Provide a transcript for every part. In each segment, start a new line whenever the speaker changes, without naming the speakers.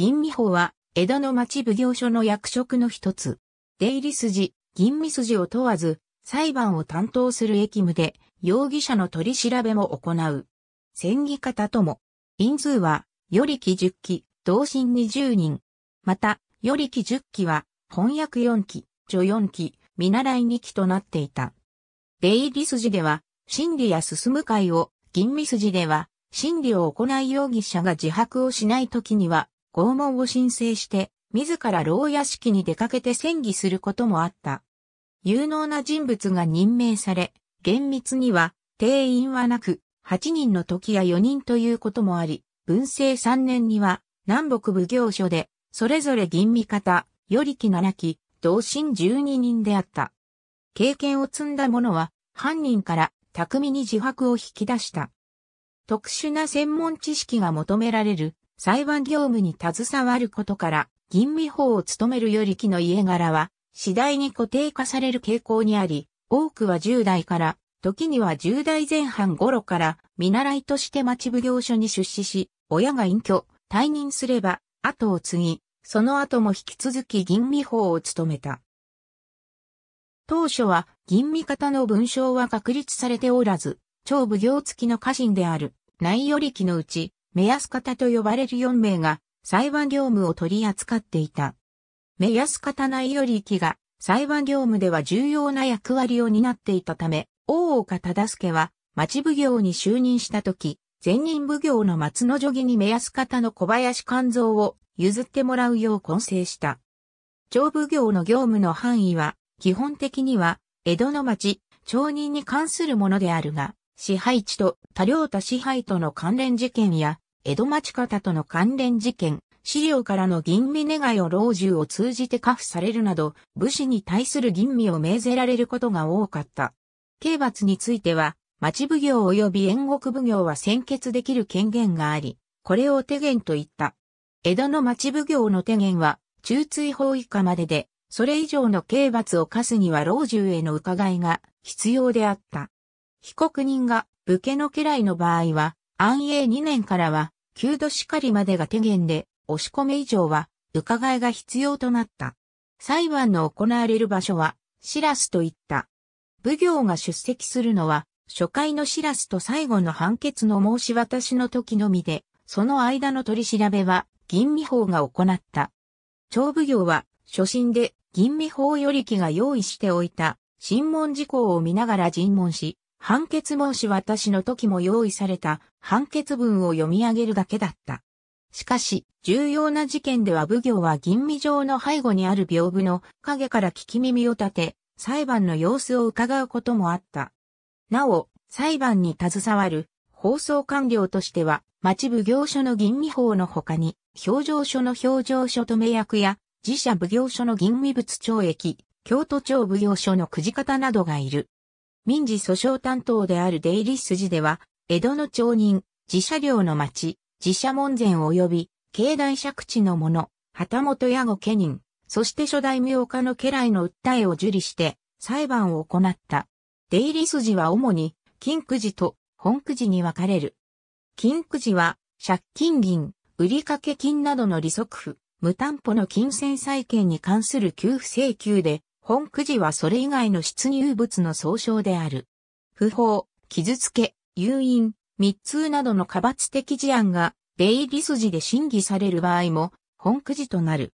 銀美穂は、江戸の町奉行所の役職の一つ。出入り筋、銀美筋を問わず、裁判を担当する役務で、容疑者の取り調べも行う。戦議方とも、人数は、よりき10期、同心20人。また、よりき10期は、翻訳4期、女4期、見習い2期となっていた。出入り筋では、審理や進む会を、吟味筋では、審理を行い容疑者が自白をしない時には、拷問を申請して、自ら牢屋敷に出かけて戦議することもあった。有能な人物が任命され、厳密には定員はなく、8人の時や4人ということもあり、文政3年には南北奉行所で、それぞれ吟味方、よりき7期、同心12人であった。経験を積んだ者は、犯人から巧みに自白を引き出した。特殊な専門知識が求められる裁判業務に携わることから、吟味法を務めるより木の家柄は、次第に固定化される傾向にあり、多くは10代から、時には10代前半頃から、見習いとして町奉行所に出資し、親が隠居、退任すれば、後を継ぎ、その後も引き続き吟味法を務めた。当初は、吟味方の文章は確立されておらず、超奉行付きの家臣である、内より記のうち、目安方と呼ばれる4名が裁判業務を取り扱っていた。目安方内より行きが裁判業務では重要な役割を担っていたため、大岡忠助は町奉行に就任した時、前任奉行の松之助義に目安方の小林勘蔵を譲ってもらうよう混成した。長奉行の業務の範囲は、基本的には、江戸の町、町人に関するものであるが、支配地と多量多支配との関連事件や、江戸町方との関連事件、資料からの吟味願いを老中を通じて下付されるなど、武士に対する吟味を命ぜられることが多かった。刑罰については、町奉行及び縁国奉行は先決できる権限があり、これを手言と言った。江戸の町奉行の手言は、中追法以下までで、それ以上の刑罰を課すには老中への伺いが必要であった。被告人が武家の家来の場合は、安永2年からは9度しかりまでが手減で、押し込め以上は、伺いが必要となった。裁判の行われる場所は、シラスと言った。奉行が出席するのは、初回のシラスと最後の判決の申し渡しの時のみで、その間の取り調べは、銀味法が行った。長奉行は、初心で、銀味法より機が用意しておいた、審問事項を見ながら尋問し、判決申し渡しの時も用意された判決文を読み上げるだけだった。しかし、重要な事件では奉行は吟味状の背後にある屏風の影から聞き耳を立て、裁判の様子を伺うこともあった。なお、裁判に携わる放送官僚としては、町奉行所の吟味法の他に、表情所の表情所止め役や、自社奉行所の吟味物懲役、京都庁奉行所のくじ方などがいる。民事訴訟担当である出入り筋では、江戸の町人、自社領の町、自社門前及び、境内借地の者、旗本屋後家人、そして初代名家の家来の訴えを受理して、裁判を行った。出入り筋は主に、金くじと本くじに分かれる。金くじは、借金銀、売掛金などの利息付、無担保の金銭債権に関する給付請求で、本くじはそれ以外の出入物の総称である。不法、傷つけ、誘引、密通などの過罰的事案が、出入り筋で審議される場合も、本くじとなる。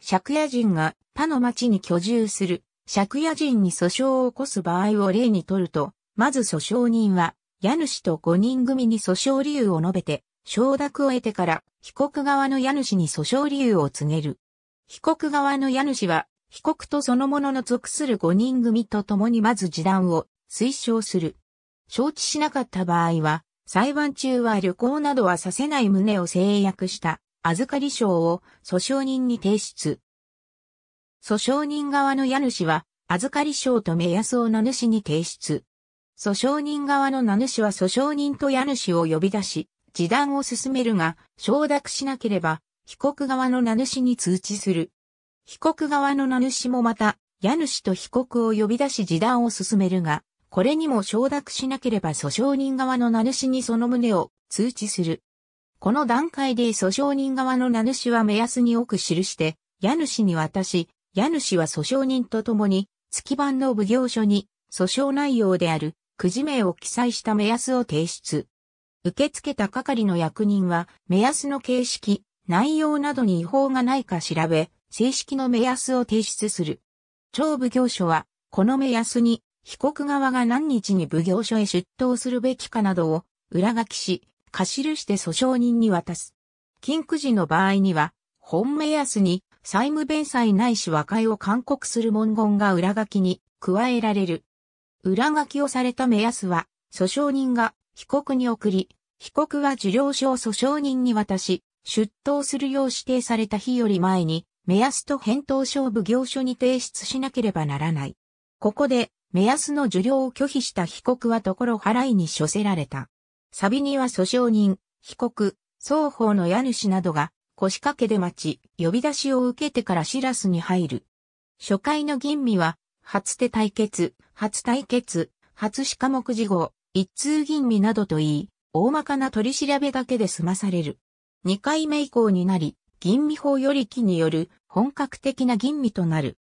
借家人が他の町に居住する、借家人に訴訟を起こす場合を例にとると、まず訴訟人は、家主と5人組に訴訟理由を述べて、承諾を得てから、被告側の家主に訴訟理由を告げる。被告側の家主は、被告とそのものの属する5人組と共にまず示談を推奨する。承知しなかった場合は、裁判中は旅行などはさせない旨を制約した預かり証を訴訟人に提出。訴訟人側の家主は預かり証と目安を名主に提出。訴訟人側の名主は訴訟人と家主を呼び出し、示談を進めるが、承諾しなければ、被告側の名主に通知する。被告側の名主もまた、家主と被告を呼び出し示談を進めるが、これにも承諾しなければ訴訟人側の名主にその旨を通知する。この段階で訴訟人側の名主は目安に多く記して、家主に渡し、家主は訴訟人と共に、月番の奉行所に、訴訟内容である、くじ名を記載した目安を提出。受け付けた係の役人は、目安の形式、内容などに違法がないか調べ、正式の目安を提出する。超奉行所は、この目安に、被告側が何日に奉行所へ出頭するべきかなどを裏書きし、しるして訴訟人に渡す。禁句時の場合には、本目安に債務弁済ないし和解を勧告する文言が裏書きに加えられる。裏書きをされた目安は、訴訟人が被告に送り、被告は受領書を訴訟人に渡し、出頭するよう指定された日より前に、目安と返答勝負業行所に提出しなければならない。ここで、目安の受領を拒否した被告はところ払いに処せられた。サビには訴訟人、被告、双方の家主などが腰掛けで待ち、呼び出しを受けてからシラスに入る。初回の吟味は、初手対決、初対決、初し科目事後、一通吟味などと言い、大まかな取り調べだけで済まされる。二回目以降になり、吟味法より木による本格的な吟味となる。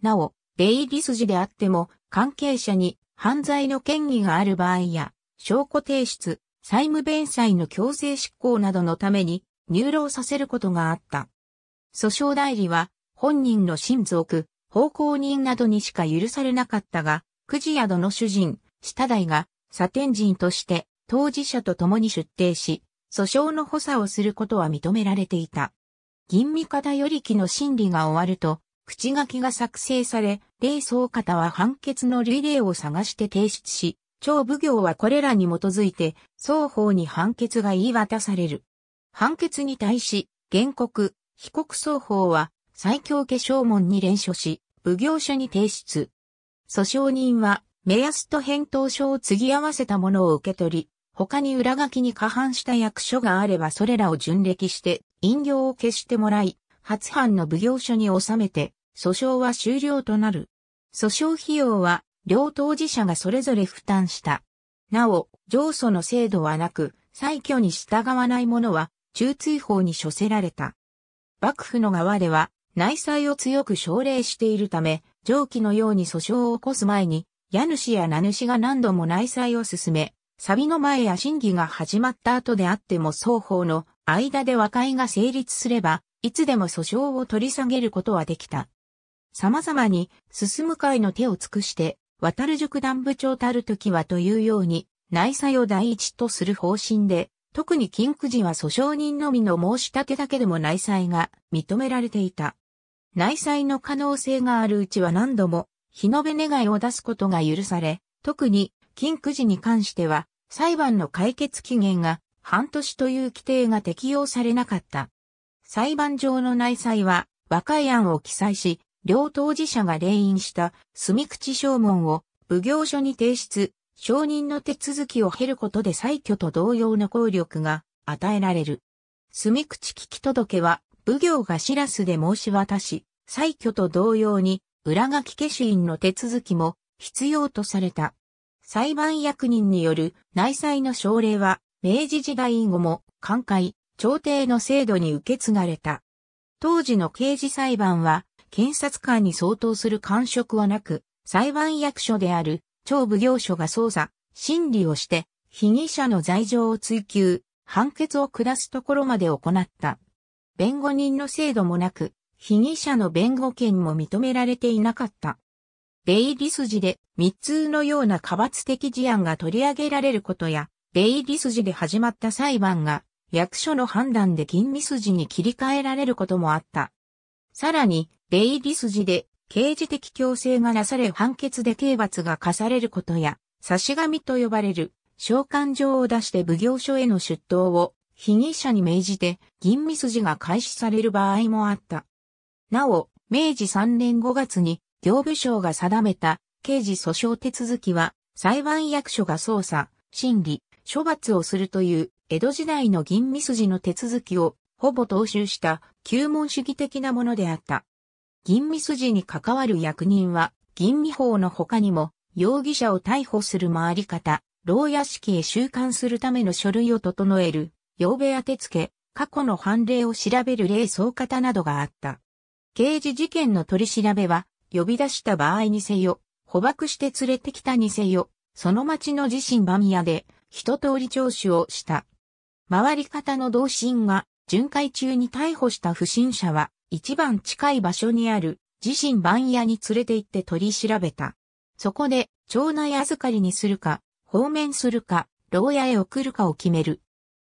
なお、出入り筋であっても、関係者に犯罪の嫌疑がある場合や、証拠提出、債務弁済の強制執行などのために入牢させることがあった。訴訟代理は本人の親族、奉公人などにしか許されなかったが、くじ宿の主人、下代が、左天人として、当事者と共に出廷し、訴訟の補佐をすることは認められていた。吟味方よりきの審理が終わると、口書きが作成され、霊宗方は判決の履例を探して提出し、超奉行はこれらに基づいて、双方に判決が言い渡される。判決に対し、原告、被告双方は、最強化粧門に連署し、奉行所に提出。訴訟人は、目安と返答書を継ぎ合わせたものを受け取り、他に裏書きに加半した役所があればそれらを巡歴して、飲料を消してもらい、初版の奉行所に収めて、訴訟は終了となる。訴訟費用は、両当事者がそれぞれ負担した。なお、上訴の制度はなく、採挙に従わない者は、中追法に処せられた。幕府の側では、内裁を強く奨励しているため、上記のように訴訟を起こす前に、家主や名主が何度も内裁を進め、サビの前や審議が始まった後であっても双方の間で和解が成立すれば、いつでも訴訟を取り下げることはできた。様々に、進む会の手を尽くして、渡る塾団部長たる時はというように、内裁を第一とする方針で、特に金区寺は訴訟人のみの申し立てだけでも内裁が認められていた。内裁の可能性があるうちは何度も、日延べ願いを出すことが許され、特に、金区寺に関しては、裁判の解決期限が半年という規定が適用されなかった。裁判上の内裁は和解案を記載し、両当事者が連印した住口証文を奉行所に提出、承認の手続きを経ることで採挙と同様の効力が与えられる。住口聞き届けは、奉行が知らすで申し渡し、採挙と同様に、裏書き消印の手続きも必要とされた。裁判役人による内裁の省令は、明治時代後も、寛解、朝廷の制度に受け継がれた。当時の刑事裁判は、検察官に相当する官職はなく、裁判役所である、超奉行所が捜査、審理をして、被疑者の罪状を追及、判決を下すところまで行った。弁護人の制度もなく、被疑者の弁護権も認められていなかった。出入り筋で密通のような過罰的事案が取り上げられることや、イリス筋で始まった裁判が、役所の判断で吟ス筋に切り替えられることもあった。さらに、イリス筋で、刑事的強制がなされ判決で刑罰が課されることや、差し紙と呼ばれる、召喚状を出して奉行所への出頭を、被疑者に命じて、吟ス筋が開始される場合もあった。なお、明治3年5月に、行部省が定めた、刑事訴訟手続きは、裁判役所が捜査、審理、処罰をするという江戸時代の吟味筋の手続きをほぼ踏襲した旧門主義的なものであった。吟味筋に関わる役人は、吟味法の他にも、容疑者を逮捕する回り方、牢屋敷へ収監するための書類を整える、用部屋付け、過去の判例を調べる例相方などがあった。刑事事件の取り調べは、呼び出した場合にせよ、捕獲して連れてきたにせよ、その町の自身番屋で、一通り聴取をした。回り方の同心が巡回中に逮捕した不審者は一番近い場所にある自身番屋に連れて行って取り調べた。そこで町内預かりにするか、放免するか、牢屋へ送るかを決める。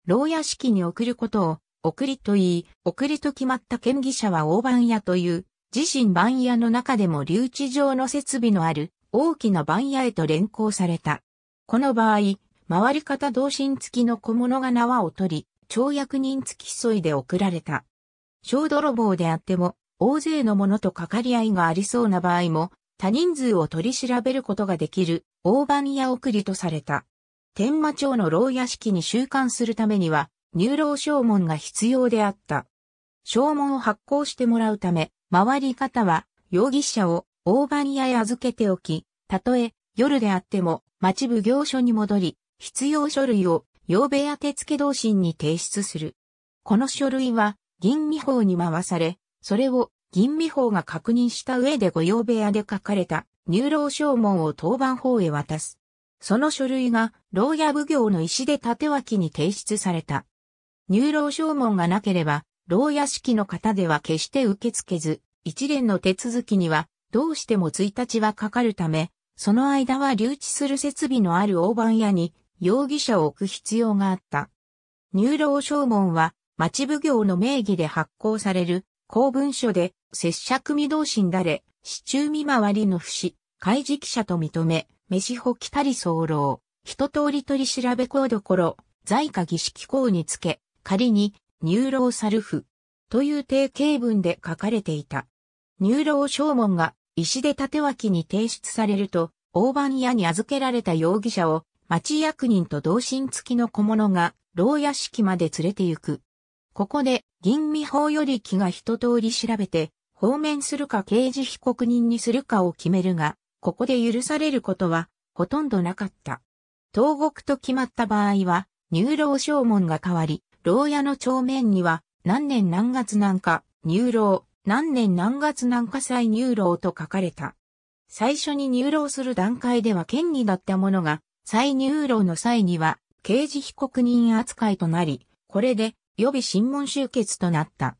牢屋敷に送ることを送りと言い、送りと決まった県議者は大番屋という自身番屋の中でも留置場の設備のある大きな番屋へと連行された。この場合、回り方同心付きの小物が縄を取り、町役人付き添いで送られた。小泥棒であっても、大勢の者とかかり合いがありそうな場合も、他人数を取り調べることができる、大番屋送りとされた。天馬町の牢屋敷に収監するためには、入牢証文が必要であった。証文を発行してもらうため、回り方は、容疑者を大番屋へ預けておき、たとえ夜であっても町奉行所に戻り、必要書類を、用部屋手付同心に提出する。この書類は、銀味法に回され、それを銀味法が確認した上で御用部屋で書かれた入牢証文を当番法へ渡す。その書類が牢屋奉行の石で縦脇に提出された。入牢証文がなければ、牢屋式の方では決して受け付けず、一連の手続きにはどうしても1日はかかるため、その間は留置する設備のある大番屋に容疑者を置く必要があった。入牢証文は町奉行の名義で発行される公文書で拙者組同心だれ、市中見回りの不死、開示記者と認め、飯穂きたり候、一通り取り調べ校どころ、在下儀式公につけ、仮に入牢猿るという定型文で書かれていた。入牢証文が石で縦脇に提出されると、大番屋に預けられた容疑者を町役人と同心付きの小物が、牢屋敷まで連れて行く。ここで、銀味法より木が一通り調べて、放免するか刑事被告人にするかを決めるが、ここで許されることは、ほとんどなかった。投獄と決まった場合は、入牢証門が変わり、牢屋の帳面には、何年何月何か、入牢、何年何月何か再入牢と書かれた。最初に入牢する段階では権利だったものが、再入牢の際には、刑事被告人扱いとなり、これで予備審問終結となった。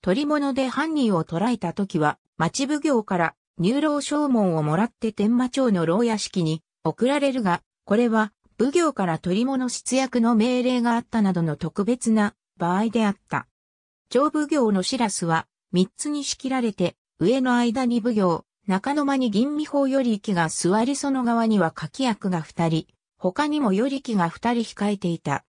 取り物で犯人を捕らえた時は、町奉行から入牢証文をもらって天馬町の牢屋敷に送られるが、これは奉行から取り物失役の命令があったなどの特別な場合であった。長奉行のシラスは三つに仕切られて、上の間に奉行、中野間に銀美法より木が座りその側には柿役が二人、他にもより木が二人控えていた。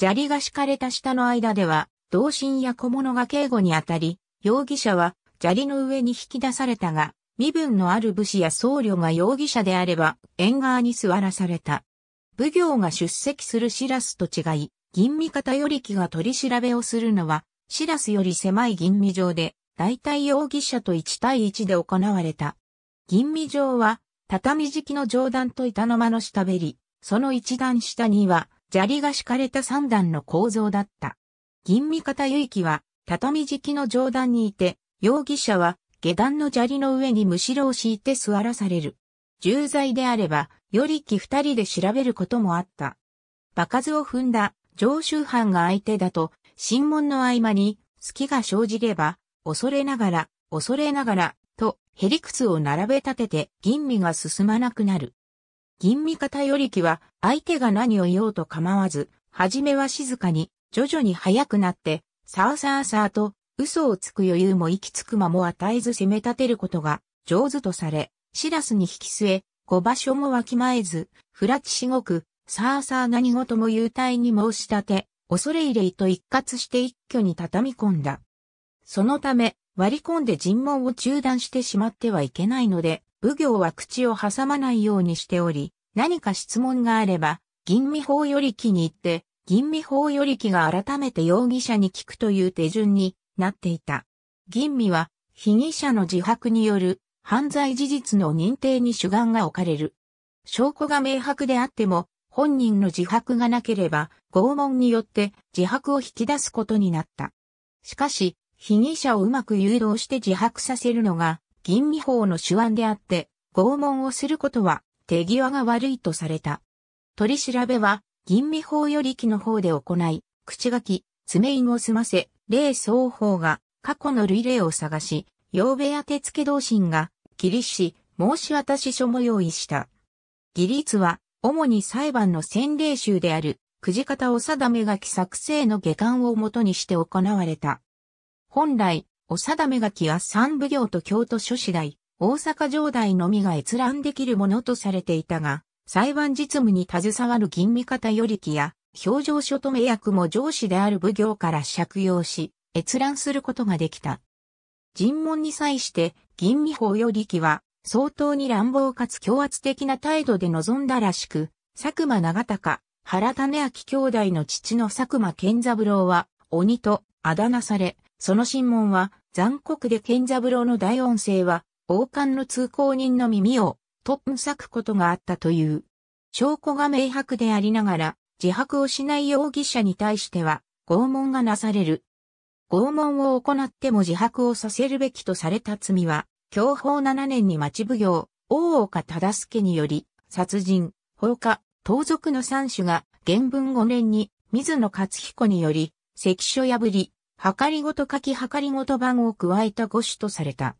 砂利が敷かれた下の間では、同心や小物が警護にあたり、容疑者は砂利の上に引き出されたが、身分のある武士や僧侶が容疑者であれば、縁側に座らされた。武行が出席するシラスと違い、吟味方より木が取り調べをするのは、シラスより狭い吟味場で、大体容疑者と1対1で行われた。吟味場は、畳敷きの上段と板の間の下べり、その一段下には、砂利が敷かれた三段の構造だった。吟味方結城は、畳敷きの上段にいて、容疑者は、下段の砂利の上にむしろを敷いて座らされる。重罪であれば、よりき二人で調べることもあった。場数を踏んだ常習犯が相手だと、審問の合間に、隙が生じれば、恐れながら、恐れながら、と、ヘリクツを並べ立てて、吟味が進まなくなる。吟味方よりきは、相手が何を言おうと構わず、はじめは静かに、徐々に早くなって、さあさあさあと、嘘をつく余裕も息つく間も与えず攻め立てることが、上手とされ、しらすに引き据え、小場所もわきまえず、ふらちしごく、さあさあ何事も優待に申し立て、恐れ入れいと一括して一挙に畳み込んだ。そのため、割り込んで尋問を中断してしまってはいけないので、奉行は口を挟まないようにしており、何か質問があれば、吟味法より気に行って、吟味法より気が改めて容疑者に聞くという手順になっていた。吟味は、被疑者の自白による犯罪事実の認定に主眼が置かれる。証拠が明白であっても、本人の自白がなければ、拷問によって自白を引き出すことになった。しかし、被疑者をうまく誘導して自白させるのが、吟味法の手腕であって、拷問をすることは手際が悪いとされた。取り調べは、吟味法より木の方で行い、口書き、爪印を済ませ、霊双方が過去の類例を探し、曜部や手付同心が、起立し、申し渡し書も用意した。義律は、主に裁判の先例集である、くじ方を定め書き作成の下巻をもとにして行われた。本来、お定め書きは三奉行と京都諸次第、大阪城代のみが閲覧できるものとされていたが、裁判実務に携わる吟味方よりきや、表情書と名役も上司である奉行から借用し、閲覧することができた。尋問に際して、吟味法よりきは、相当に乱暴かつ強圧的な態度で臨んだらしく、佐久間長隆、原種明兄弟の父の佐久間健三郎は、鬼とあだ名され、その審問は残酷で賢三郎の大音声は王冠の通行人の耳をとんさくことがあったという。証拠が明白でありながら自白をしない容疑者に対しては拷問がなされる。拷問を行っても自白をさせるべきとされた罪は、享保7年に町奉行、大岡忠助により、殺人、放火、盗賊の三種が、原文5年に、水野勝彦により、関所破り、はかりごと書きはかりごと番を加えた語種とされた。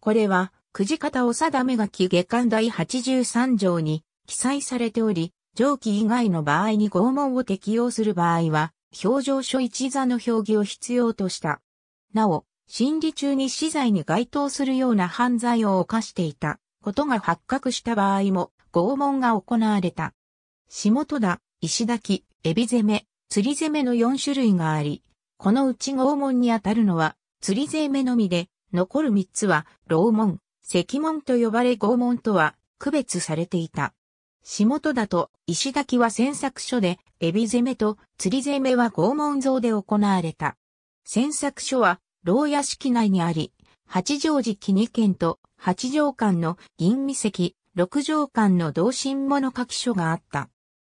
これは、くじ方お定め書き下巻第83条に記載されており、上記以外の場合に拷問を適用する場合は、表情書一座の表記を必要とした。なお、審理中に死罪に該当するような犯罪を犯していたことが発覚した場合も拷問が行われた。下戸田、石抱き、エビ攻め、釣り攻めの4種類があり、このうち拷問にあたるのは、釣り勢目のみで、残る三つは、楼門、石門と呼ばれ拷問とは、区別されていた。下戸だと、石滝は詮索書で、エビ攻めと釣り攻めは拷問像で行われた。詮索書は、牢屋敷内にあり、八条寺木二軒と八条間の銀未石、六条間の同心物書き書があった。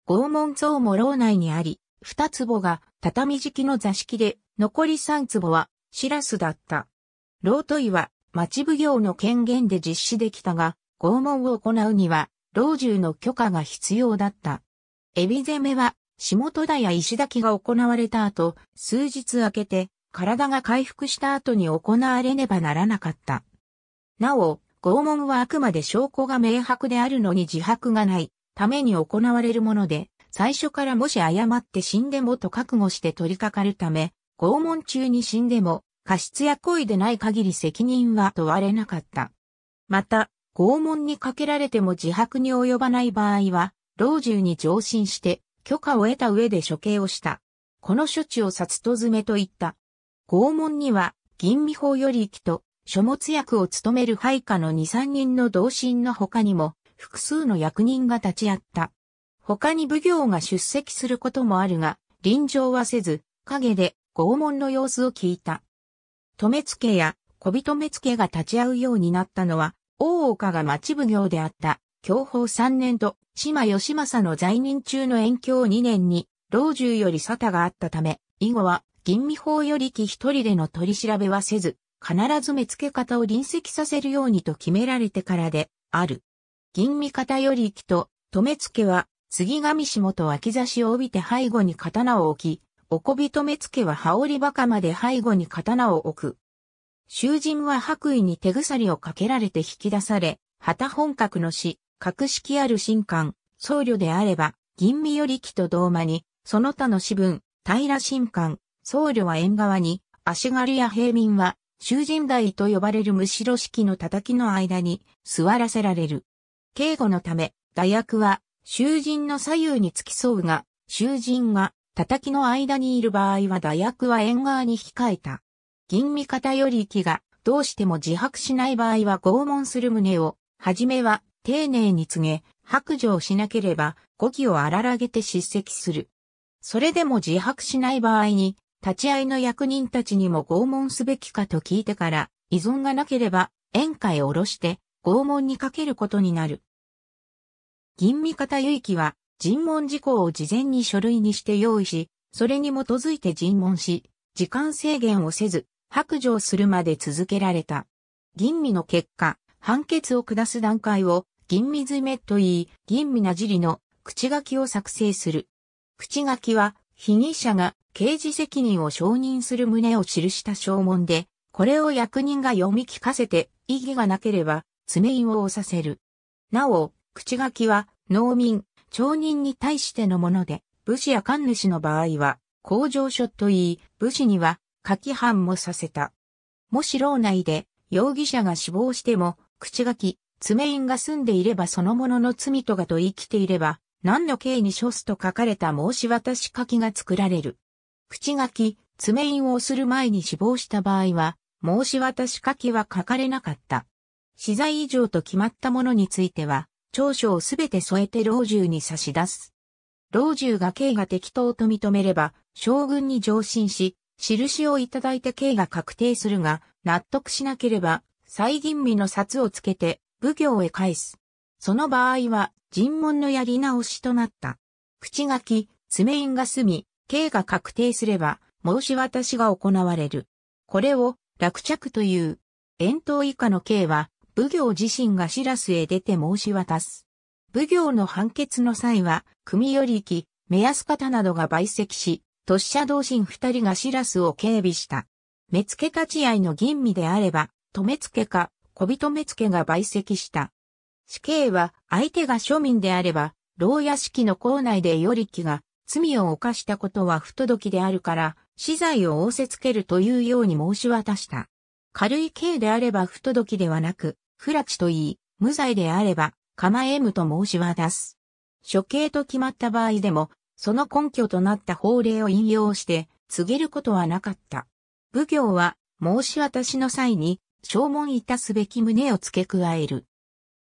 拷問像も牢内にあり、二坪が畳敷きの座敷で、残り3坪は、シラスだった。ロといは、町奉行の権限で実施できたが、拷問を行うには、老中の許可が必要だった。エビ攻めは、下戸田や石崎が行われた後、数日明けて、体が回復した後に行われねばならなかった。なお、拷問はあくまで証拠が明白であるのに自白がないために行われるもので、最初からもし誤って死んでもと覚悟して取り掛かるため、拷問中に死んでも、過失や故意でない限り責任は問われなかった。また、拷問にかけられても自白に及ばない場合は、老中に上申して、許可を得た上で処刑をした。この処置を殺と詰めと言った。拷問には、吟味法より行きと、書物役を務める配下の2、3人の同心の他にも、複数の役人が立ち会った。他に奉行が出席することもあるが、臨場はせず、陰で拷問の様子を聞いた。留付や小人目付が立ち会うようになったのは、大岡が町奉行であった、享保3年と、島義政の在任中の延享2年に、老中より沙汰があったため、以後は、吟味法より木一人での取り調べはせず、必ず目付方を臨席させるようにと決められてからで、ある。吟味方より木と、留付は、杉上氏元秋差しを帯びて背後に刀を置き、おこびと目付は羽織馬鹿まで背後に刀を置く。囚人は白衣に手鎖をかけられて引き出され、旗本格の死、格式ある神官、僧侶であれば、吟味より木と同間に、その他の私文、平神官、僧侶は縁側に、足軽や平民は、囚人台と呼ばれるむしろ式の叩きの間に座らせられる。警護のため、打薬は囚人の左右に付き添うが、囚人が叩きの間にいる場合は打薬は縁側に控えた。銀味方より息がどうしても自白しない場合は拷問する旨を、はじめは丁寧に告げ、白状しなければ語気を荒らげて叱責する。それでも自白しない場合に、立ち会いの役人たちにも拷問すべきかと聞いてから、依存がなければ、宴会を下ろして、拷問にかけることになる。吟味方結城は、尋問事項を事前に書類にして用意し、それに基づいて尋問し、時間制限をせず、白状するまで続けられた。吟味の結果、判決を下す段階を、吟味詰めと言い、吟味なじりの口書きを作成する。口書きは、被疑者が刑事責任を承認する旨を記した証文で、これを役人が読み聞かせて、意義がなければ、詰印を押させる。なお、口書きは農民、町人に対してのもので、武士や神主の場合は、工場所といい、武士には書き犯もさせた。もし牢内で容疑者が死亡しても、口書き、爪印が済んでいればそのものの罪とがと生きていれば、何の刑に処すと書かれた申し渡し書きが作られる。口書き、爪印をする前に死亡した場合は、申し渡し書きは書かれなかった。資材以上と決まったものについては、長所をすべて添えて老中に差し出す。老中が刑が適当と認めれば、将軍に上申し、印をいただいて刑が確定するが、納得しなければ、再吟味の札をつけて、奉行へ返す。その場合は、尋問のやり直しとなった。口書き、爪印が済み、刑が確定すれば、申し渡しが行われる。これを、落着という。遠投以下の刑は、奉行自身がシラスへ出て申し渡す。奉行の判決の際は、組よりき、目安方などが売席し、突者同心二人がシラスを警備した。目付立ち合いの吟味であれば、止め付けか、小人目付が売席した。死刑は、相手が庶民であれば、牢屋敷の校内でよりきが、罪を犯したことは不届きであるから、死罪を仰せつけるというように申し渡した。軽い刑であれば不届きではなく、不拉致と言い、無罪であれば、構えむと申し渡す。処刑と決まった場合でも、その根拠となった法令を引用して、告げることはなかった。武行は、申し渡しの際に、証文いたすべき旨を付け加える。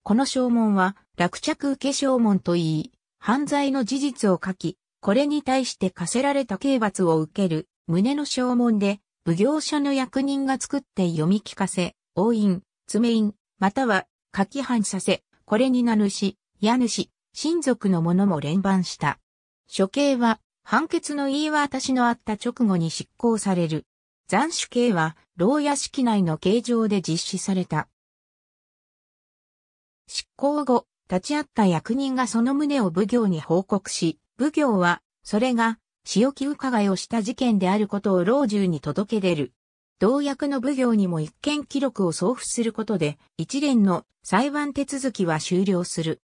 この証文は、落着受け証文と言い、犯罪の事実を書き、これに対して課せられた刑罰を受ける、旨の証文で、武行者の役人が作って読み聞かせ、押印、詰印、または、書き反させ、これに名主、家主、親族の者も連番した。処刑は、判決の言い渡しのあった直後に執行される。斬首刑は、牢屋敷内の形状で実施された。執行後、立ち会った役人がその旨を奉行に報告し、奉行は、それが、仕置き伺いをした事件であることを老中に届け出る。同役の奉行にも一見記録を送付することで、一連の裁判手続きは終了する。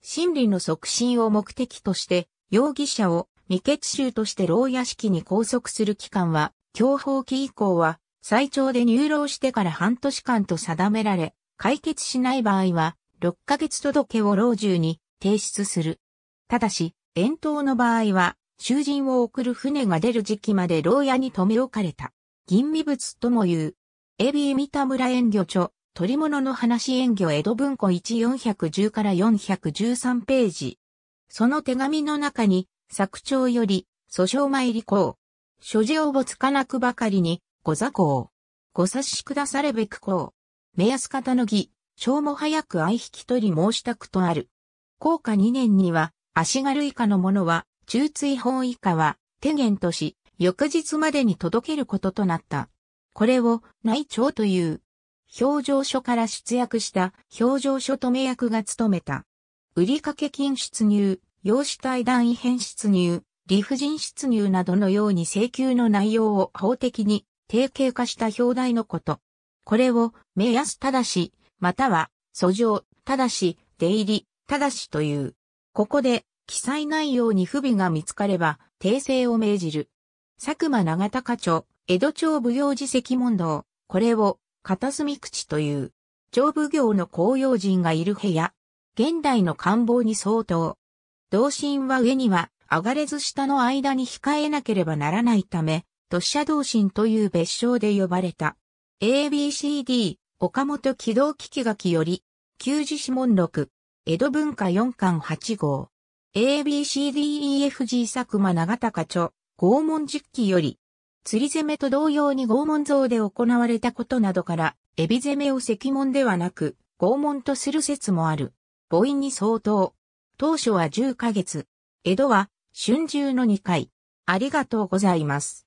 審理の促進を目的として、容疑者を未決囚として牢屋敷に拘束する期間は、強法期以降は、最長で入牢してから半年間と定められ、解決しない場合は、6ヶ月届を牢中に提出する。ただし、遠島の場合は、囚人を送る船が出る時期まで牢屋に留め置かれた。吟味物とも言う。ビー三田村演魚著、鳥物の話演魚江戸文庫1410から413ページ。その手紙の中に、作長より、訴訟参り行。諸事応募つかなくばかりに、ご座公。ご察しくだされべく行。目安方の儀、小も早く相引き取り申したくとある。効果2年には、足軽以下の者は、中追法以下は、手元とし、翌日までに届けることとなった。これを内調という。表情書から出役した表情書止め役が務めた。売掛金出入、用子対談異変出入、理不尽出入などのように請求の内容を法的に定型化した表題のこと。これを目安ただし、または訴状、ただし、出入り、ただしという。ここで記載内容に不備が見つかれば訂正を命じる。佐久間長高町、江戸町奉行寺石門堂、これを、片隅口という、町奉行の公用人がいる部屋、現代の官房に相当。同心は上には、上がれず下の間に控えなければならないため、突者同心という別称で呼ばれた。ABCD、岡本機動機器書きより、旧字指紋6、江戸文化4巻8号。ABCDEFG 佐久間長高町。拷問実機より、釣り攻めと同様に拷問像で行われたことなどから、エビ攻めを石門ではなく、拷問とする説もある。母音に相当。当初は10ヶ月。江戸は、春秋の2回。ありがとうございます。